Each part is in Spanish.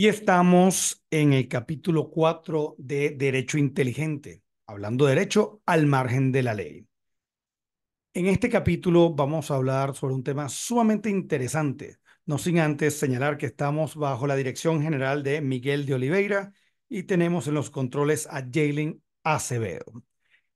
Y estamos en el capítulo 4 de Derecho Inteligente, hablando derecho al margen de la ley. En este capítulo vamos a hablar sobre un tema sumamente interesante, no sin antes señalar que estamos bajo la dirección general de Miguel de Oliveira y tenemos en los controles a Jalen Acevedo.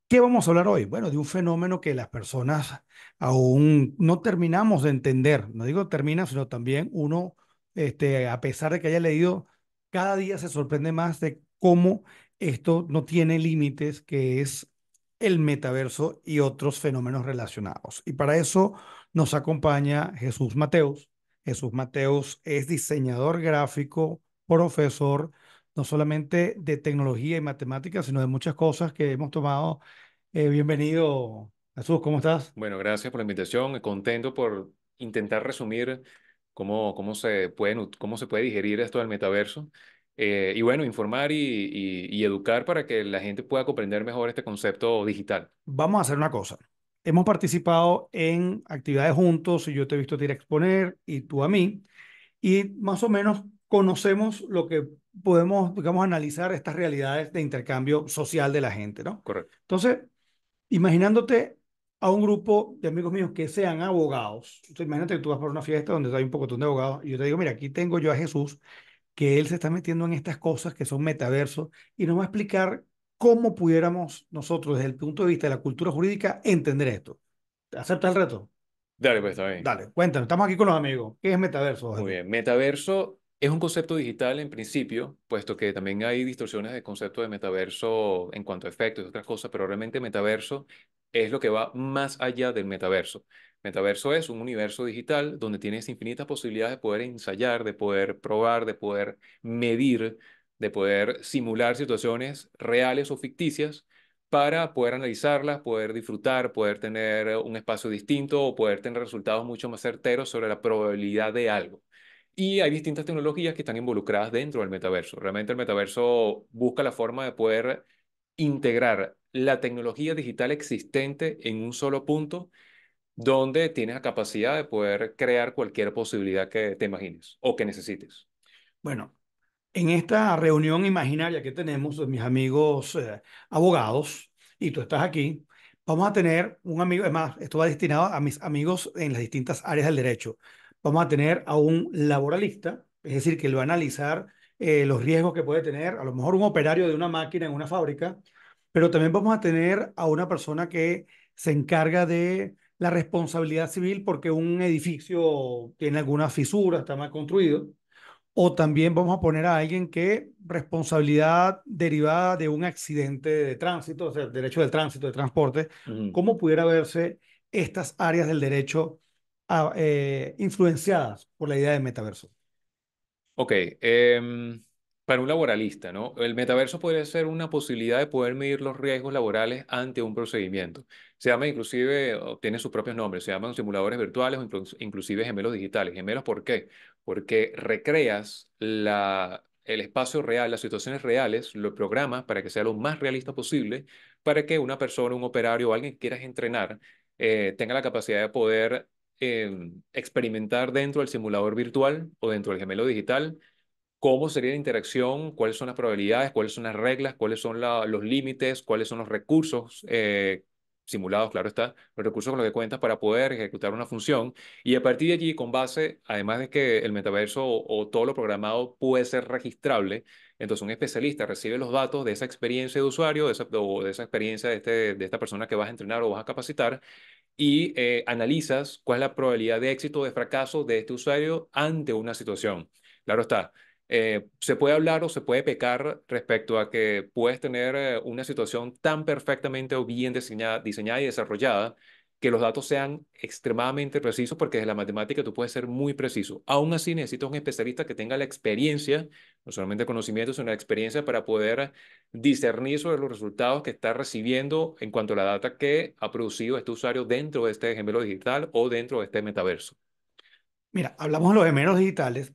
¿Qué vamos a hablar hoy? Bueno, de un fenómeno que las personas aún no terminamos de entender. No digo termina, sino también uno este, a pesar de que haya leído, cada día se sorprende más de cómo esto no tiene límites, que es el metaverso y otros fenómenos relacionados. Y para eso nos acompaña Jesús Mateus. Jesús Mateus es diseñador gráfico, profesor, no solamente de tecnología y matemáticas, sino de muchas cosas que hemos tomado. Eh, bienvenido, Jesús, ¿cómo estás? Bueno, gracias por la invitación. Contento por intentar resumir cómo, se, pueden, cómo se puede digerir esto del metaverso. Eh, y bueno, informar y, educar para que la gente pueda comprender mejor este concepto digital. Vamos a hacer una cosa. Hemos participado en actividades juntos y yo te he visto a exponer y tú a mí. Y más o menos conocemos lo que podemos, digamos, analizar estas realidades de intercambio social de la gente, ¿no? Correcto. Entonces, imaginándote a un grupo de amigos míos que sean abogados. imagínate que tú vas por una fiesta donde hay un poco de abogados y yo te digo, mira, aquí tengo yo a Jesús, que él se está metiendo en estas cosas que son metaversos y nos va a explicar cómo pudiéramos nosotros, desde el punto de vista de la cultura jurídica, entender esto. ¿Acepta el reto? Dale, pues está bien. Dale, cuéntanos. Estamos aquí con los amigos. ¿Qué es metaverso? Muy bien. Metaverso es un concepto digital en principio, puesto que también hay distorsiones de concepto de metaverso en cuanto a efectos y otras cosas, pero realmente metaverso es lo que va más allá del metaverso. Metaverso es un universo digital donde tienes infinitas posibilidades de poder ensayar, de poder probar, de poder medir, de poder simular situaciones reales o ficticias para poder analizarlas, poder disfrutar, poder tener un espacio distinto o poder tener resultados mucho más certeros sobre la probabilidad de algo. Y hay distintas tecnologías que están involucradas dentro del metaverso. Realmente el metaverso busca la forma de poder integrar la tecnología digital existente en un solo punto donde tienes la capacidad de poder crear cualquier posibilidad que te imagines o que necesites. Bueno, en esta reunión imaginaria que tenemos pues, mis amigos eh, abogados, y tú estás aquí, vamos a tener un amigo, es más, esto va destinado a mis amigos en las distintas áreas del derecho. Vamos a tener a un laboralista, es decir, que lo va a analizar eh, los riesgos que puede tener a lo mejor un operario de una máquina en una fábrica pero también vamos a tener a una persona que se encarga de la responsabilidad civil porque un edificio tiene alguna fisura, está mal construido. O también vamos a poner a alguien que responsabilidad derivada de un accidente de tránsito, o sea, derecho del tránsito, de transporte, cómo pudiera verse estas áreas del derecho ah, eh, influenciadas por la idea de metaverso. Ok. Eh, para un laboralista, ¿no? El metaverso puede ser una posibilidad de poder medir los riesgos laborales ante un procedimiento. Se llama inclusive, tiene sus propios nombres, se llaman simuladores virtuales o inclusive gemelos digitales. ¿Gemelos por qué? Porque recreas el espacio real, las situaciones reales, lo programas para que sea lo más realista posible, para que una persona, un operario o alguien que quieras entrenar eh, tenga la capacidad de poder em, experimentar dentro del simulador virtual o dentro del gemelo digital cómo sería la interacción, cuáles son las probabilidades, cuáles son las reglas, cuáles son los límites, cuáles son los recursos eh, simulados, claro está, los recursos con los que cuentas para poder ejecutar una función. Y a partir de allí, con base, además de que el metaverso o, todo lo programado puede ser registrable, entonces un especialista recibe los datos de esa experiencia de usuario de esa, o de esa experiencia de, este, de esta persona que vas a entrenar o vas a capacitar y eh, analizas cuál es la probabilidad de éxito o de fracaso de este usuario ante una situación. Claro está, eh, se puede hablar o se puede pecar respecto a que puedes tener eh, una situación tan perfectamente o bien diseñada, y desarrollada que los datos sean extremadamente precisos, porque desde la matemática tú puedes ser muy preciso. Aún así necesitas un especialista que tenga la experiencia, no solamente conocimiento, sino la experiencia para poder discernir sobre los resultados que está recibiendo en cuanto a la data que ha producido este usuario dentro de este gemelo digital o dentro de este metaverso. Mira, hablamos de los gemelos digitales,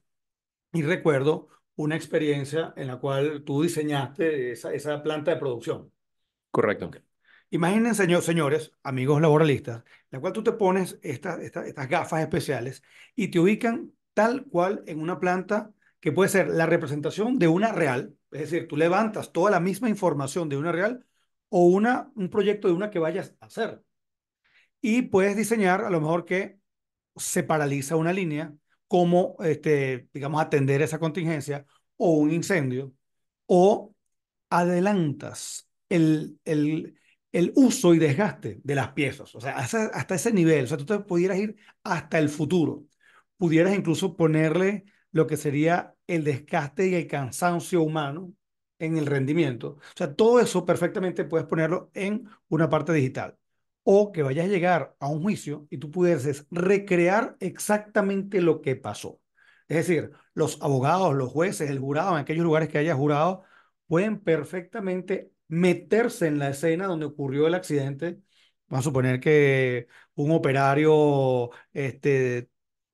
y recuerdo una experiencia en la cual tú diseñaste esa, planta de producción. Correcto. Imaginen, Imagínense, señores, amigos laboralistas, en la cual tú te pones estas gafas especiales y te ubican tal cual en una planta que puede ser la representación de una real, es decir, tú levantas toda la misma información de una real o una, un proyecto de una que vayas a hacer. Y puedes diseñar a lo mejor que se paraliza una línea, cómo, este, digamos, atender esa contingencia o un incendio, o adelantas el, el, el uso y desgaste de las piezas, o sea, hasta, hasta, ese nivel, o sea, tú te pudieras ir hasta el futuro, pudieras incluso ponerle lo que sería el desgaste y el cansancio humano en el rendimiento, o sea, todo eso perfectamente puedes ponerlo en una parte digital o que vayas a llegar a un juicio y tú pudieses recrear exactamente lo que pasó. Es decir, los abogados, los jueces, el jurado, en aquellos lugares que haya jurado, pueden perfectamente meterse en la escena donde ocurrió el accidente. Vamos a suponer que un operario, este,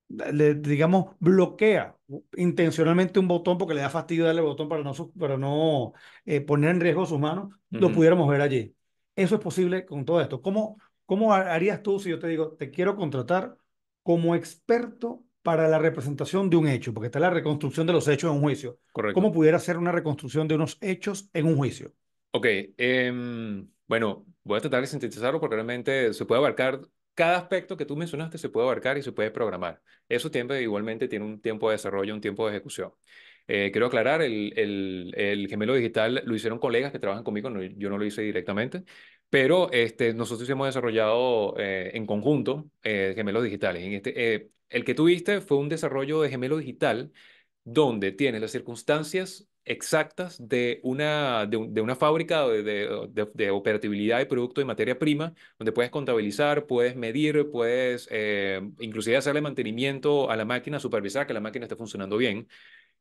digamos, bloquea intencionalmente un botón porque le da fastidio darle el botón para no, para no eh, poner en riesgo sus manos, lo pudiéramos ver allí. Eso es posible con todo esto. ¿Cómo ¿Cómo harías tú si yo te digo, te quiero contratar como experto para la representación de un hecho? Porque está la reconstrucción de los hechos en un juicio. ¿Cómo pudiera ser una reconstrucción de unos hechos en un juicio? Ok, em, bueno, voy a tratar de sintetizarlo porque realmente se puede abarcar, cada aspecto que tú mencionaste se puede abarcar y se puede programar. Eso tiene igualmente tiene un tiempo de desarrollo, un tiempo de ejecución. Eh, quiero aclarar, el, el, el, gemelo digital lo hicieron colegas que trabajan conmigo, yo no lo hice directamente. Pero este, nosotros hemos desarrollado eh, en conjunto eh, gemelos digitales. En este, eh, el que tuviste fue un desarrollo de gemelo digital donde tienes las circunstancias exactas de una, de, una fábrica de, de, operatividad de producto de materia prima, donde puedes contabilizar, puedes medir, puedes inclusive hacerle mantenimiento a la máquina, supervisar que la máquina esté funcionando bien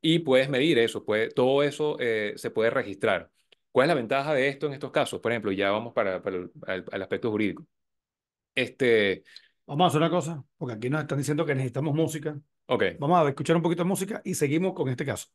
y puedes medir eso, todo eso se puede registrar. ¿Cuál es la ventaja de esto en estos casos? Por ejemplo, ya vamos para, el, aspecto jurídico. Este... Vamos a hacer una cosa, porque aquí nos están diciendo que necesitamos música. Vamos a escuchar un poquito de música y seguimos con este caso.